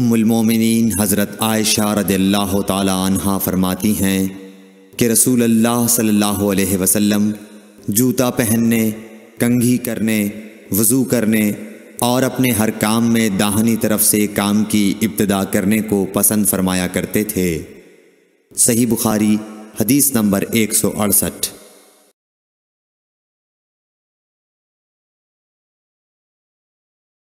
उम्मिन हज़रत आयशा रद्ला तहा फरमाती हैं कि रसूल अल्लाह सल्लल्लाहु अलैहि वसल्लम जूता पहनने कंघी करने वज़ू करने और अपने हर काम में दाहनी तरफ से काम की इब्तदा करने को पसंद फरमाया करते थे सही बुखारी हदीस नंबर एक सौ अड़सठ